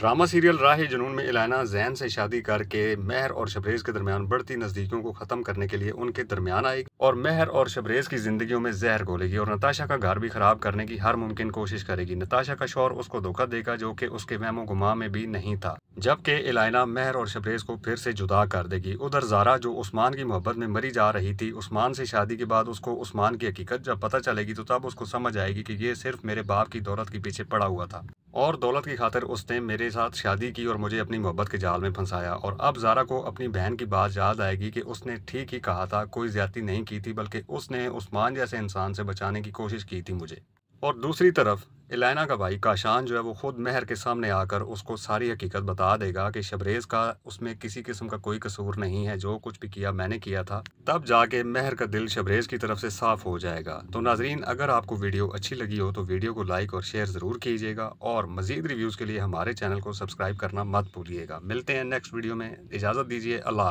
drama serial राह जुनून में इलाना जैन से शादी करके महर और शबरेज के दरमियान बढ़ती नज़दीकियों को ख़त्म करने के लिए उनके दरमियान आए और मेहर और शबरेज़ की ज़िंदगियों में जहर घोलेगी और नताशा का घर भी ख़राब करने की हर मुमकिन कोशिश करेगी नताशा का शोर उसको धोखा देगा जो कि उसके वहमो गुमा में भी नहीं था जबकि एलाइना मेहर और शबरेज़ को फिर से जुदा कर देगी उधर जारा जो उस्मान की मोहब्बत में मरी जा रही थी उस्मान से शादी के बाद उसको उस्मान की हकीकत जब पता चलेगी तो तब उसको समझ आएगी कि ये सिर्फ मेरे बाप की दौलत के पीछे पड़ा हुआ था और दौलत की खातिर उसने मेरे साथ शादी की और मुझे अपनी मोहब्बत के जाल में फंसाया और अब जारा को अपनी बहन की बात याद आएगी कि उसने ठीक ही कहा था कोई ज्यादा नहीं की थी बल्कि उसने उस्मान जैसे इंसान से बचाने की कोशिश की थी मुझे और दूसरी तरफ एलाना का भाई काशान जो है वो ख़ुद मेहर के सामने आकर उसको सारी हकीकत बता देगा कि शबरेज़ का उसमें किसी किस्म का कोई कसूर नहीं है जो कुछ भी किया मैंने किया था तब जाके मेहर का दिल शबरेज़ की तरफ से साफ़ हो जाएगा तो नाजरीन अगर आपको वीडियो अच्छी लगी हो तो वीडियो को लाइक और शेयर ज़रूर कीजिएगा और मज़ीद रिव्यूज़ के लिए हमारे चैनल को सब्सक्राइब करना मत भूलिएगा मिलते हैं नेक्स्ट वीडियो में इजाज़त दीजिए अल्लाह